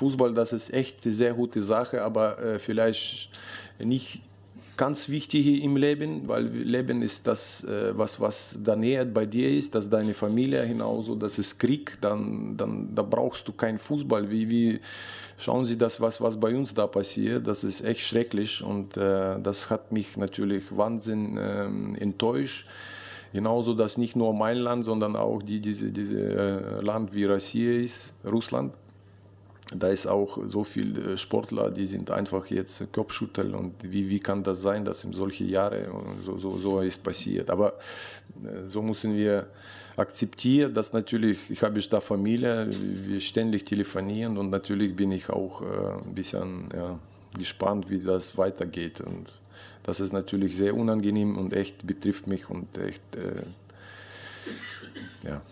Fußball, das ist echt eine sehr gute Sache, aber äh, vielleicht nicht ganz wichtig im Leben, weil Leben ist das, äh, was, was da näher bei dir ist, dass deine Familie genauso, das ist Krieg, dann, dann da brauchst du keinen Fußball. Wie, wie schauen Sie das, was, was bei uns da passiert, das ist echt schrecklich und äh, das hat mich natürlich Wahnsinn äh, enttäuscht. Genauso, dass nicht nur mein Land, sondern auch die, diese, diese äh, Land wie Russland ist, Russland, da ist auch so viel äh, Sportler, die sind einfach jetzt Kopfschütteln und wie, wie kann das sein, dass in solche Jahre äh, so, so, so ist passiert. Aber äh, so müssen wir akzeptieren, dass natürlich, ich habe da Familie, wir ständig telefonieren und natürlich bin ich auch ein bisschen ja, gespannt, wie das weitergeht. Und das ist natürlich sehr unangenehm und echt betrifft mich und echt, äh, ja.